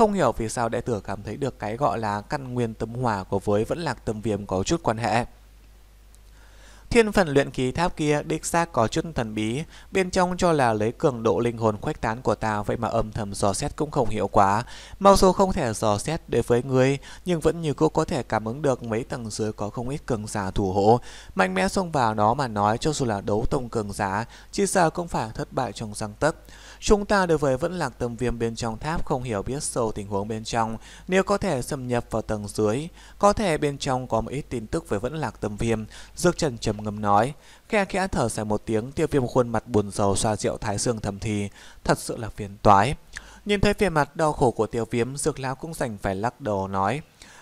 Không hiểu vì sao đệ tử cảm thấy được cái gọi là căn nguyên tâm hòa của với vẫn lạc tâm viêm có chút quan hệ. Thiên phần luyện khí tháp kia đích xác có chút thần bí, bên trong cho là lấy cường độ linh hồn khuếch tán của ta vậy mà âm thầm dò xét cũng không hiệu quả. Mặc dù không thể dò xét đối với người nhưng vẫn như cũ có thể cảm ứng được mấy tầng dưới có không ít cường giả thủ hộ. Mạnh mẽ xông vào nó mà nói cho dù là đấu tông cường giả, chỉ sợ cũng phải thất bại trong răng tấc. Chúng ta đối với vẫn lạc tâm viêm bên trong tháp không hiểu biết sâu tình huống bên trong, nếu có thể xâm nhập vào tầng dưới, có thể bên trong có một ít tin tức về vẫn lạc tâm viêm, dược trần chấm ngâm nói, khe khẽ thở dài một tiếng, tiêu viêm khuôn mặt buồn rầu xoa rượu thái dương thầm thì, thật sự là phiền toái. Nhìn thấy vẻ mặt đau khổ của tiêu viêm, dược lão cũng dành phải lắc đầu nói,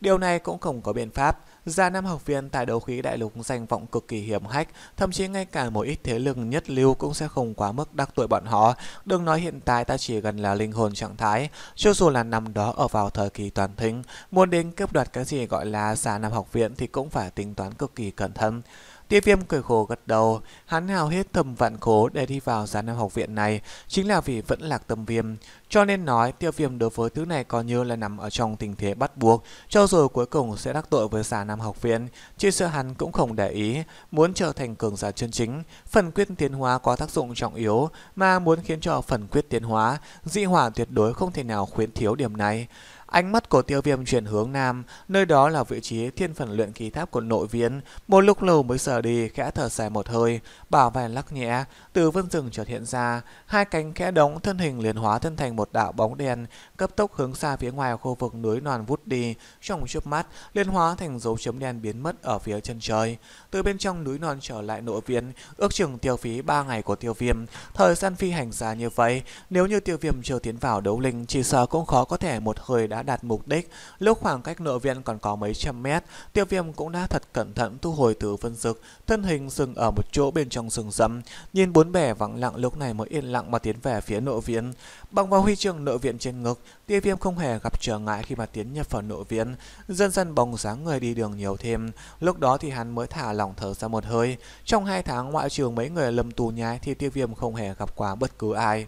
điều này cũng không có biện pháp. Già Nam học viên tại đấu khí đại lục danh vọng cực kỳ hiểm hách, thậm chí ngay cả một ít thế lực nhất lưu cũng sẽ không quá mức đắc tội bọn họ. Đừng nói hiện tại ta chỉ gần là linh hồn trạng thái, cho dù là năm đó ở vào thời kỳ toàn thính, muốn đến cướp đoạt cái gì gọi là già Nam học viện thì cũng phải tính toán cực kỳ cẩn thận. Tiêu viêm cười khổ gật đầu, hắn hào hết thầm vạn khổ để đi vào gián năm học viện này, chính là vì vẫn lạc tâm viêm. Cho nên nói tiêu viêm đối với thứ này coi như là nằm ở trong tình thế bắt buộc, cho rồi cuối cùng sẽ đắc tội với già nam học viện. Chỉ sợ hắn cũng không để ý, muốn trở thành cường giả chân chính, phần quyết tiến hóa có tác dụng trọng yếu, mà muốn khiến cho phần quyết tiến hóa, dị hỏa tuyệt đối không thể nào khuyến thiếu điểm này. Ánh mắt của tiêu viêm chuyển hướng nam, nơi đó là vị trí thiên phần luyện khí tháp của nội Viên. Một lúc lâu mới sờ đi, khẽ thở dài một hơi, bảo vài lắc nhẹ, từ vân rừng chợt hiện ra, hai cánh khẽ đóng thân hình liền hóa thân thành một đạo bóng đen, cấp tốc hướng xa phía ngoài khu vực núi non vút đi, trong chớp mắt, liên hóa thành dấu chấm đen biến mất ở phía chân trời. Từ bên trong núi non trở lại nội Viên, ước chừng tiêu phí 3 ngày của tiêu viêm, thời gian phi hành xa như vậy, nếu như tiêu viêm chưa tiến vào đấu linh chỉ sợ cũng khó có thể một hơi đã đạt mục đích. Lúc khoảng cách nội viện còn có mấy trăm mét, tiêu viêm cũng đã thật cẩn thận thu hồi từ vân dực, thân hình dừng ở một chỗ bên trong rừng rậm, nhìn bốn bẻ vắng lặng lúc này mới yên lặng mà tiến về phía nội viện. Bằng vào huy chương nội viện trên ngực, tiêu viêm không hề gặp trở ngại khi mà tiến nhập vào nội viện, dần dần bóng dáng người đi đường nhiều thêm, lúc đó thì hắn mới thả lỏng thở ra một hơi. Trong hai tháng ngoại trừ mấy người lâm tù nhái thì tiêu viêm không hề gặp quá bất cứ ai.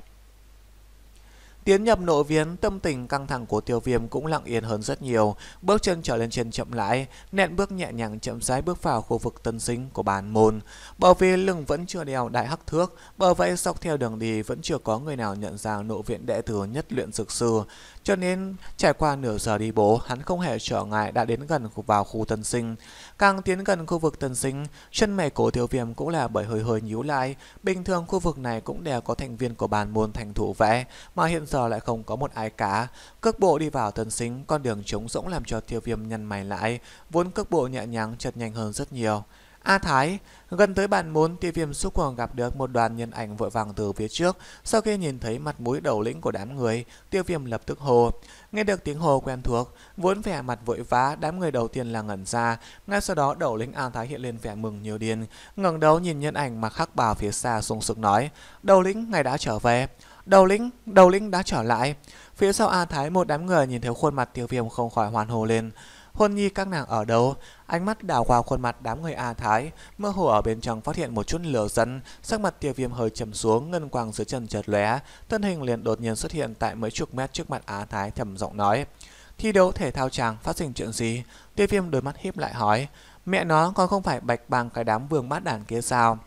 Tiến nhập nội viện tâm tình căng thẳng của tiêu viêm cũng lặng yên hơn rất nhiều. Bước chân trở lên trên chậm lại, nện bước nhẹ nhàng chậm rãi bước vào khu vực tân sinh của bản môn. Bởi vì lưng vẫn chưa đeo đại hắc thước, bởi vậy dọc theo đường đi vẫn chưa có người nào nhận ra nội viện đệ tử nhất luyện dược sư. Cho nên, trải qua nửa giờ đi bộ, hắn không hề trở ngại đã đến gần vào khu tân sinh. Càng tiến gần khu vực tân sinh, chân mày cổ tiêu viêm cũng là bởi hơi hơi nhíu lại. Bình thường khu vực này cũng đều có thành viên của bản môn thành thủ vẽ, mà hiện giờ lại không có một ai cả. Cước bộ đi vào tân xính, con đường trống rỗng làm cho tiêu viêm nhăn mày lại, vốn cước bộ nhẹ nhàng chật nhanh hơn rất nhiều. A Thái, gần tới bàn muốn, tiêu viêm xúc quần gặp được một đoàn nhân ảnh vội vàng từ phía trước. Sau khi nhìn thấy mặt mũi đầu lĩnh của đám người, tiêu viêm lập tức hồ. Nghe được tiếng hồ quen thuộc, vốn vẻ mặt vội vã, đám người đầu tiên là ngẩn ra. Ngay sau đó đầu lĩnh A Thái hiện lên vẻ mừng nhiều điên, ngẩng đầu nhìn nhân ảnh mà khắc bào phía xa sung sực nói, đầu lĩnh ngày đã trở về. Đầu lĩnh, đầu lĩnh đã trở lại. Phía sau A Thái một đám người nhìn thấy khuôn mặt tiêu viêm không khỏi hoàn hồ lên. Hôn nhi các nàng ở đâu? Ánh mắt đảo qua khuôn mặt đám người A Thái, mơ hồ ở bên trong phát hiện một chút lửa dẫn, sắc mặt tiêu viêm hơi trầm xuống, ngân quang dưới chân chợt lóe, thân hình liền đột nhiên xuất hiện tại mấy chục mét trước mặt A Thái trầm giọng nói. Thi đấu thể thao chàng phát sinh chuyện gì? Tiêu viêm đôi mắt híp lại hỏi. Mẹ nó còn không phải bạch bằng cái đám vương bát đàn kia sao?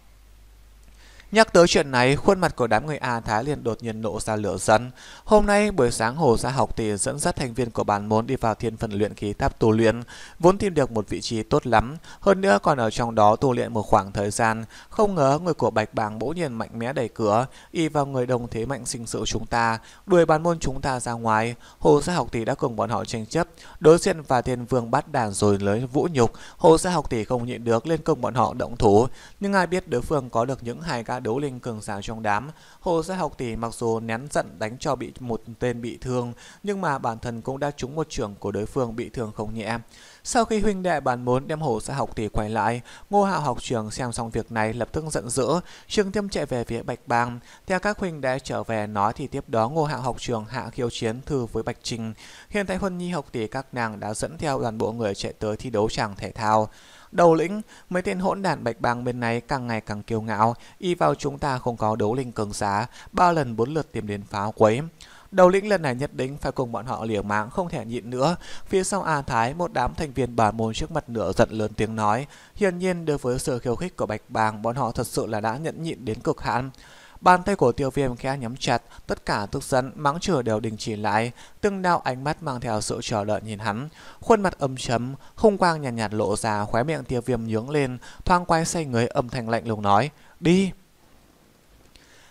Nhắc tới chuyện này, khuôn mặt của đám người A Thái liền đột nhiên nổ ra lửa dẫn. Hôm nay buổi sáng Hồ Gia Học thì dẫn dắt thành viên của bàn môn đi vào thiên phần luyện khí tháp tu luyện, vốn tìm được một vị trí tốt lắm, hơn nữa còn ở trong đó tu luyện một khoảng thời gian. Không ngờ người của Bạch Bàng bỗng nhiên mạnh mẽ đẩy cửa, y vào người đồng thế mạnh sinh sự chúng ta, đuổi bàn môn chúng ta ra ngoài. Hồ Gia Học tỷ đã cùng bọn họ tranh chấp, đối diện và thiên vương bắt đàn rồi lấy vũ nhục. Hồ Gia Học tỷ không nhịn được lên công bọn họ động thủ, nhưng ai biết đối phương có được những hài ca đã đấu linh cường sáng trong đám. Hồ Gia Học tỷ mặc dù nén giận đánh cho bị một tên bị thương, nhưng mà bản thân cũng đã trúng một trường của đối phương bị thương không nhẹ. Sau khi huynh đệ bàn muốn đem Hồ Gia Học tỷ quay lại, Ngô Hạo học trường xem xong việc này lập tức giận dữ, Trương Tiêm chạy về phía Bạch Bang. Theo các huynh đệ trở về nói thì tiếp đó Ngô Hạo học trường hạ khiêu chiến thư với Bạch Trình. Hiện tại Huân Nhi học tỷ các nàng đã dẫn theo toàn bộ người chạy tới thi đấu tràng thể thao. Đầu lĩnh, mấy tên hỗn đản bạch bang bên này càng ngày càng kiêu ngạo, y vào chúng ta không có đấu linh cường giá, ba lần bốn lượt tìm đến phá quấy. Đầu lĩnh lần này nhất định phải cùng bọn họ liều mạng không thể nhịn nữa. Phía sau A Thái, một đám thành viên bản môn trước mặt nửa giận lớn tiếng nói. Hiển nhiên đối với sự khiêu khích của Bạch Bàng, bọn họ thật sự là đã nhẫn nhịn đến cực hạn. Bàn tay của tiêu viêm khẽ nhắm chặt, tất cả tức giận, mắng chửi đều đình chỉ lại, từng đạo ánh mắt mang theo sự chờ đợi nhìn hắn. Khuôn mặt âm chấm, hung quang nhàn nhạt, nhạt lộ ra, khóe miệng tiêu viêm nhướng lên, thoáng quay say người âm thanh lạnh lùng nói, đi!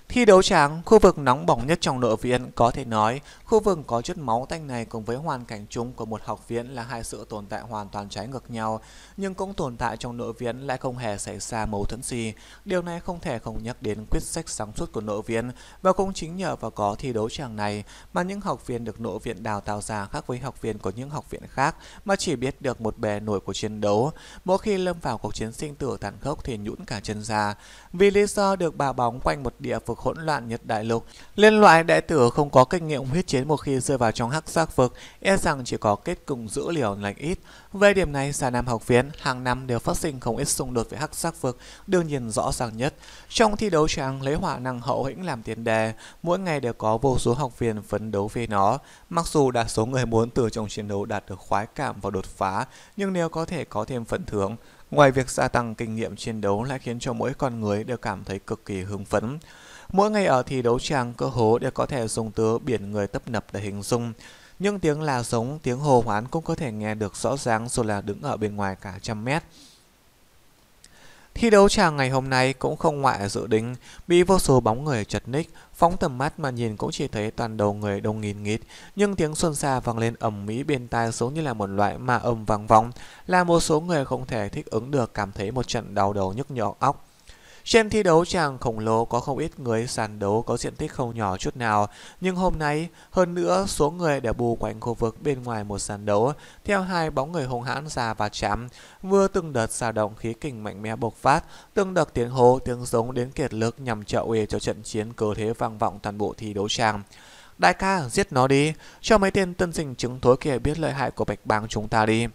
Thi đấu tráng, khu vực nóng bỏng nhất trong nội viện có thể nói, khu vực có chất máu tanh này cùng với hoàn cảnh chung của một học viện là hai sự tồn tại hoàn toàn trái ngược nhau, nhưng cũng tồn tại trong nội viện lại không hề xảy ra mâu thuẫn gì. Điều này không thể không nhắc đến quyết sách sáng suốt của nội viện và cũng chính nhờ vào có thi đấu tràng này mà những học viên được nội viện đào tạo ra khác với học viên của những học viện khác mà chỉ biết được một bề nổi của chiến đấu. Mỗi khi lâm vào cuộc chiến sinh tử tàn khốc thì nhũn cả chân ra. Vì lý do được bà bóng quanh một địa vực vực hỗn loạn Nhật Đại Lục. Liên loại đệ tử không có kinh nghiệm huyết chiến một khi rơi vào trong hắc giác vực, e rằng chỉ có kết cùng dữ liều lành ít. Về điểm này, xà nam học viện hàng năm đều phát sinh không ít xung đột với hắc giác vực, đương nhiên rõ ràng nhất. Trong thi đấu tràng lấy hỏa năng hậu hĩnh làm tiền đề, mỗi ngày đều có vô số học viên phấn đấu vì nó. Mặc dù đa số người muốn từ trong chiến đấu đạt được khoái cảm và đột phá, nhưng nếu có thể có thêm phần thưởng, Ngoài việc gia tăng kinh nghiệm chiến đấu lại khiến cho mỗi con người đều cảm thấy cực kỳ hứng phấn. Mỗi ngày ở thì đấu tràng cơ hố đều có thể dùng từ biển người tấp nập để hình dung. Nhưng tiếng là sống, tiếng hồ hoán cũng có thể nghe được rõ ràng dù là đứng ở bên ngoài cả trăm mét. Thi đấu tràng ngày hôm nay cũng không ngoại dự định, bị vô số bóng người chật ních, phóng tầm mắt mà nhìn cũng chỉ thấy toàn đầu người đông nghìn nghít, nhưng tiếng xuân xa vang lên ầm mỹ bên tai giống như là một loại ma âm vang vọng, là một số người không thể thích ứng được cảm thấy một trận đau đầu nhức nhọ óc. Trên thi đấu tràng khổng lồ có không ít người sàn đấu có diện tích không nhỏ chút nào, nhưng hôm nay hơn nữa số người để bù quanh khu vực bên ngoài một sàn đấu theo hai bóng người hùng hãn già và chạm, vừa từng đợt xào động khí kình mạnh mẽ bộc phát, từng đợt tiếng hô tiếng giống đến kiệt lực nhằm trợ uy cho trận chiến cơ thế vang vọng toàn bộ thi đấu tràng. Đại ca, giết nó đi, cho mấy tên tân sinh chứng thối kia biết lợi hại của Bạch Bang chúng ta đi.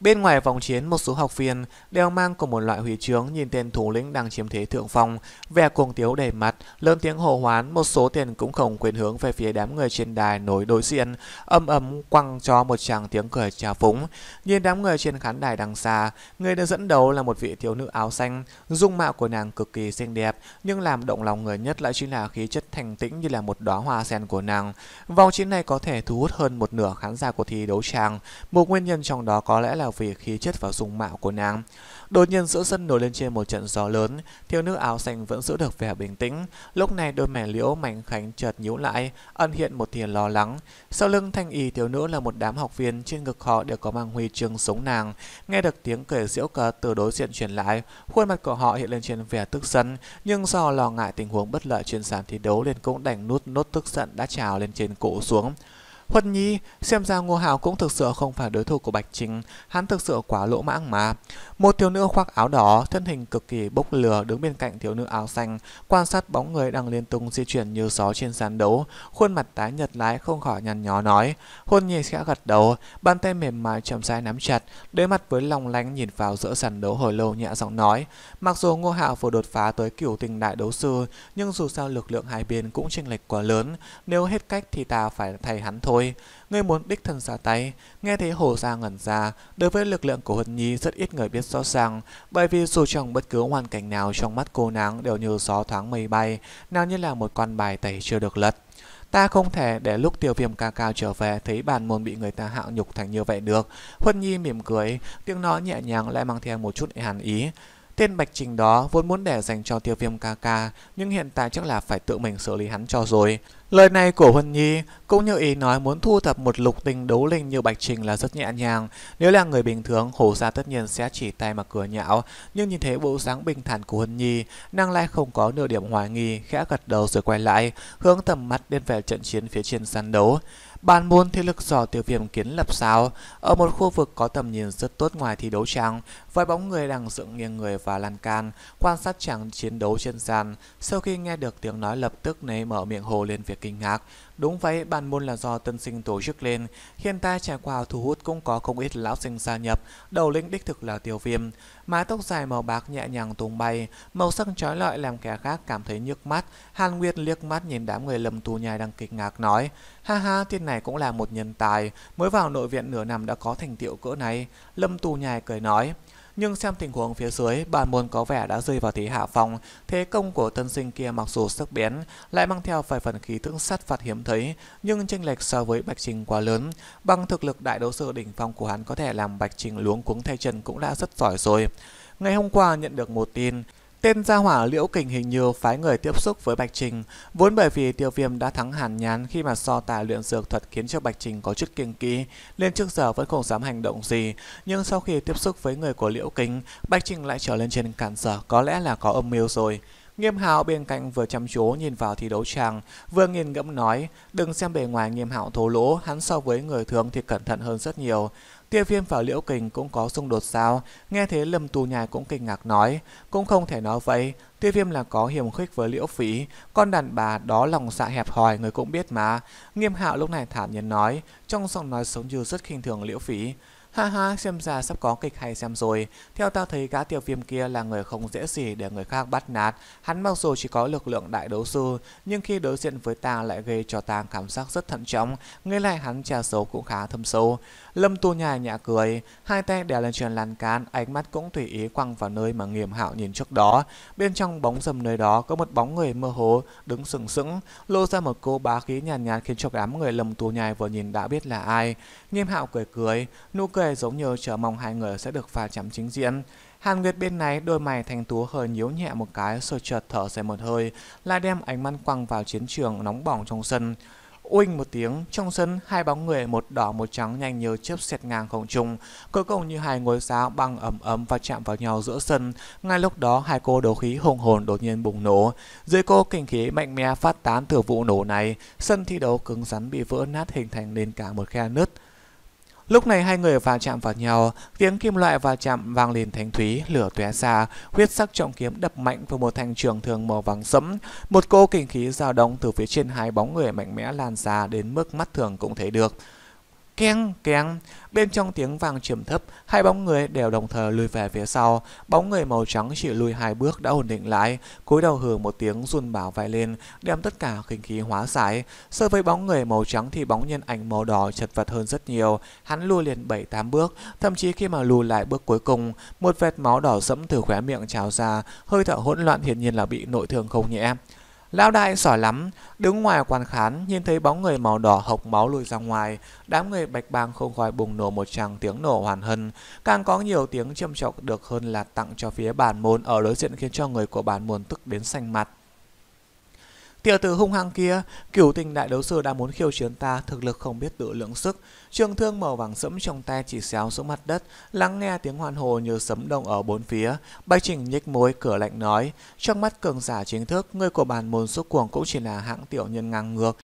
Bên ngoài vòng chiến, một số học viên đeo mang của một loại huy chướng nhìn tên thủ lĩnh đang chiếm thế thượng phong, vẻ cuồng tiếu đầy mặt, lớn tiếng hồ hoán, một số tiền cũng không quyền hướng về phía đám người trên đài nối đối diện, âm ấm quăng cho một chàng tiếng cười trà phúng. Nhìn đám người trên khán đài đằng xa, người đã dẫn đầu là một vị thiếu nữ áo xanh, dung mạo của nàng cực kỳ xinh đẹp, nhưng làm động lòng người nhất lại chính là khí chất thành tĩnh như là một đóa hoa sen của nàng. Vòng chiến này có thể thu hút hơn một nửa khán giả của thi đấu tràng, một nguyên nhân trong đó có lẽ là là vì khí chất và dung mạo của nàng. Đột nhiên giữa sân nổi lên trên một trận gió lớn, thiếu nữ áo xanh vẫn giữ được vẻ bình tĩnh. Lúc này đôi mẻ liễu mảnh Khánh chợt nhíu lại, ân hiện một tia lo lắng. Sau lưng thanh y thiếu nữ là một đám học viên trên ngực họ đều có mang huy chương súng nàng. Nghe được tiếng cười diễu cờ từ đối diện truyền lại, khuôn mặt của họ hiện lên trên vẻ tức giận, nhưng do lo ngại tình huống bất lợi trên sàn thi đấu nên cũng đành nút nốt tức giận đã trào lên trên cổ xuống. Huân Nhi, xem ra Ngô Hạo cũng thực sự không phải đối thủ của Bạch Trình, hắn thực sự quá lỗ mãng mà. Một thiếu nữ khoác áo đỏ, thân hình cực kỳ bốc lửa đứng bên cạnh thiếu nữ áo xanh, quan sát bóng người đang liên tung di chuyển như gió trên sàn đấu, khuôn mặt tái nhật lái không khỏi nhăn nhó nói. Huân Nhi khẽ gật đầu, bàn tay mềm mại chậm rãi nắm chặt, đôi mặt với lòng lánh nhìn vào giữa sàn đấu hồi lâu nhẹ giọng nói. Mặc dù Ngô Hạo vừa đột phá tới kiểu tình đại đấu sư, nhưng dù sao lực lượng hai bên cũng chênh lệch quá lớn, nếu hết cách thì ta phải thay hắn thôi tôi Ngươi muốn đích thân ra tay Nghe thấy hổ ra ngẩn ra Đối với lực lượng của Huân Nhi rất ít người biết rõ ràng Bởi vì dù trong bất cứ hoàn cảnh nào Trong mắt cô nàng đều như gió thoáng mây bay Nào như là một con bài tẩy chưa được lật Ta không thể để lúc tiêu viêm ca cao trở về thấy bàn môn bị người ta hạo nhục thành như vậy được. Huân Nhi mỉm cười, tiếng nói nhẹ nhàng lại mang theo một chút hàn ý. Tên Bạch Trình đó vốn muốn để dành cho tiêu viêm ca ca, nhưng hiện tại chắc là phải tự mình xử lý hắn cho rồi. Lời này của Huân Nhi cũng như ý nói muốn thu thập một lục tinh đấu linh như Bạch Trình là rất nhẹ nhàng. Nếu là người bình thường, Hồ Gia tất nhiên sẽ chỉ tay mà cửa nhạo, nhưng nhìn thấy bộ dáng bình thản của Huân Nhi, năng lại không có nửa điểm hoài nghi, khẽ gật đầu rồi quay lại, hướng tầm mắt đến về trận chiến phía trên sàn đấu. Ban môn thế lực giỏ tiểu viêm kiến lập sao, ở một khu vực có tầm nhìn rất tốt ngoài thi đấu trang, vài bóng người đang dựng nghiêng người và lan can, quan sát chẳng chiến đấu trên sàn. Sau khi nghe được tiếng nói lập tức nấy mở miệng hồ lên việc kinh ngạc. Đúng vậy, ban môn là do tân sinh tổ chức lên, hiện tại trải qua thu hút cũng có không ít lão sinh gia nhập, đầu lĩnh đích thực là tiểu viêm mái tóc dài màu bạc nhẹ nhàng tung bay, màu sắc trói lọi làm kẻ khác cảm thấy nhức mắt. Hàn Nguyệt liếc mắt nhìn đám người lầm tù nhai đang kịch ngạc nói, ha ha, tiên này cũng là một nhân tài, mới vào nội viện nửa năm đã có thành tiệu cỡ này. Lâm tù nhai cười nói, nhưng xem tình huống phía dưới, bàn môn có vẻ đã rơi vào thế hạ phong. thế công của tân sinh kia mặc dù sắc bén, lại mang theo vài phần khí tướng sát phạt hiếm thấy, nhưng chênh lệch so với Bạch Trình quá lớn. Bằng thực lực đại đấu sư đỉnh phong của hắn có thể làm Bạch Trình luống cuống thay chân cũng đã rất giỏi rồi. Ngày hôm qua nhận được một tin, Tên gia hỏa Liễu Kình hình như phái người tiếp xúc với Bạch Trình, vốn bởi vì tiêu viêm đã thắng hàn nhán khi mà so tài luyện dược thuật khiến cho Bạch Trình có chút kiêng kỵ, nên trước giờ vẫn không dám hành động gì. Nhưng sau khi tiếp xúc với người của Liễu Kình, Bạch Trình lại trở lên trên cản sở, có lẽ là có âm mưu rồi. Nghiêm Hạo bên cạnh vừa chăm chú nhìn vào thi đấu tràng, vừa nghiền ngẫm nói, đừng xem bề ngoài Nghiêm Hạo thô lỗ, hắn so với người thường thì cẩn thận hơn rất nhiều. Tiêu Viêm và Liễu Kình cũng có xung đột sao? Nghe thế Lâm Tu Nhài cũng kinh ngạc nói, cũng không thể nói vậy, Tiêu Viêm là có hiểm khích với Liễu Phí, con đàn bà đó lòng dạ hẹp hòi người cũng biết mà. Nghiêm Hạo lúc này thản nhiên nói, trong giọng nói sống như rất khinh thường Liễu Phí. Ha ha, xem ra sắp có kịch hay xem rồi. Theo tao thấy gã tiểu viêm kia là người không dễ gì để người khác bắt nạt. Hắn mặc dù chỉ có lực lượng đại đấu sư, nhưng khi đối diện với ta lại gây cho ta cảm giác rất thận trọng. Nghe lại hắn trà xấu cũng khá thâm sâu. Lâm tu nhài nhạ cười, hai tay đè lên trên lan can, ánh mắt cũng tùy ý quăng vào nơi mà nghiêm hạo nhìn trước đó. Bên trong bóng rầm nơi đó có một bóng người mơ hồ, đứng sừng sững, lô ra một cô bá khí nhàn nhạt, nhạt khiến cho đám người lâm tu nhài vừa nhìn đã biết là ai. Nghiêm hạo cười cười, nụ cười vẻ giống như chờ mong hai người sẽ được pha chạm chính diện. Hàn Nguyệt bên này đôi mày thành tú hơi nhíu nhẹ một cái rồi chợt thở dài một hơi, lại đem ánh mắt quăng vào chiến trường nóng bỏng trong sân. Uinh một tiếng, trong sân hai bóng người một đỏ một trắng nhanh như chớp xẹt ngang không trung, cuối cùng như hai ngôi sao băng ầm ầm và chạm vào nhau giữa sân. Ngay lúc đó hai cô đấu khí hùng hồn đột nhiên bùng nổ, dưới cô kinh khí mạnh mẽ phát tán từ vụ nổ này, sân thi đấu cứng rắn bị vỡ nát hình thành nên cả một khe nứt. Lúc này hai người va chạm vào nhau, tiếng kim loại va chạm vang lên thanh thúy, lửa tóe ra, huyết sắc trọng kiếm đập mạnh vào một thanh trường thường màu vàng sẫm, một cô kinh khí dao động từ phía trên hai bóng người mạnh mẽ lan ra đến mức mắt thường cũng thấy được keng keng. Bên trong tiếng vàng trầm thấp, hai bóng người đều đồng thời lùi về phía sau. Bóng người màu trắng chỉ lùi hai bước đã ổn định lại, cúi đầu hừ một tiếng run bảo vài lên, đem tất cả khinh khí hóa giải. So với bóng người màu trắng thì bóng nhân ảnh màu đỏ chật vật hơn rất nhiều. Hắn lùi liền bảy tám bước, thậm chí khi mà lùi lại bước cuối cùng, một vệt máu đỏ sẫm từ khóe miệng trào ra, hơi thở hỗn loạn hiển nhiên là bị nội thương không nhẹ. Lão đại sỏi lắm, đứng ngoài quan khán, nhìn thấy bóng người màu đỏ hộc máu lùi ra ngoài, đám người bạch bang không khỏi bùng nổ một tràng tiếng nổ hoàn hân, càng có nhiều tiếng châm trọng được hơn là tặng cho phía bản môn ở đối diện khiến cho người của bản môn tức đến xanh mặt. Tiểu tử hung hăng kia, cửu tình đại đấu sư đã muốn khiêu chiến ta, thực lực không biết tự lượng sức. Trường thương màu vàng sẫm trong tay chỉ xéo xuống mặt đất, lắng nghe tiếng hoan hồ như sấm đông ở bốn phía. Bạch Trình nhếch môi cửa lạnh nói, trong mắt cường giả chính thức, người của bàn môn xuất cuồng cũng chỉ là hãng tiểu nhân ngang ngược,